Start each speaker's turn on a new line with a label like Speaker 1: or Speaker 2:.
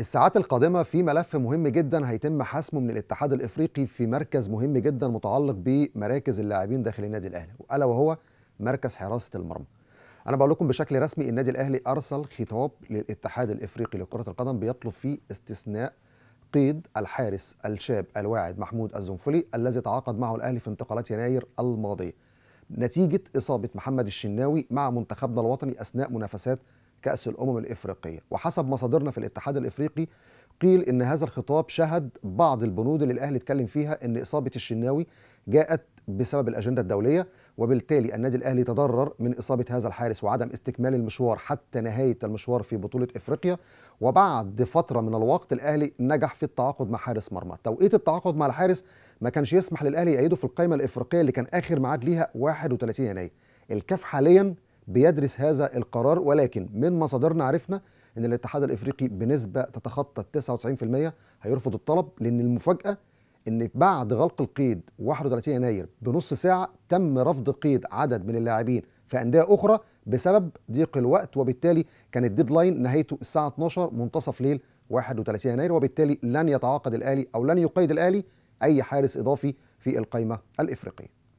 Speaker 1: الساعات القادمة في ملف مهم جدا هيتم حسمه من الاتحاد الافريقي في مركز مهم جدا متعلق بمراكز اللاعبين داخل النادي الاهلي، الا وهو مركز حراسة المرمى. انا بقول لكم بشكل رسمي النادي الاهلي ارسل خطاب للاتحاد الافريقي لكرة القدم بيطلب فيه استثناء قيد الحارس الشاب الواعد محمود الزنفلي الذي تعاقد معه الاهلي في انتقالات يناير الماضية. نتيجة إصابة محمد الشناوي مع منتخبنا الوطني أثناء منافسات كأس الأمم الإفريقية وحسب مصادرنا في الاتحاد الإفريقي قيل إن هذا الخطاب شهد بعض البنود اللي الأهلي اتكلم فيها إن إصابة الشناوي جاءت بسبب الأجندة الدولية وبالتالي النادي الأهلي تضرر من إصابة هذا الحارس وعدم استكمال المشوار حتى نهاية المشوار في بطولة إفريقيا وبعد فترة من الوقت الأهلي نجح في التعاقد مع حارس مرمى توقيت التعاقد مع الحارس ما كانش يسمح للأهلي يعيده في القائمة الإفريقية اللي كان آخر معاد ليها 31 يناير الكاف حاليا بيدرس هذا القرار ولكن من مصادرنا عرفنا ان الاتحاد الافريقي بنسبه تتخطى 99% هيرفض الطلب لان المفاجاه ان بعد غلق القيد 31 يناير بنص ساعه تم رفض قيد عدد من اللاعبين في انديه اخرى بسبب ضيق الوقت وبالتالي كان الديدلاين نهايته الساعه 12 منتصف ليل 31 يناير وبالتالي لن يتعاقد الاهلي او لن يقيد الاهلي اي حارس اضافي في القائمه الافريقيه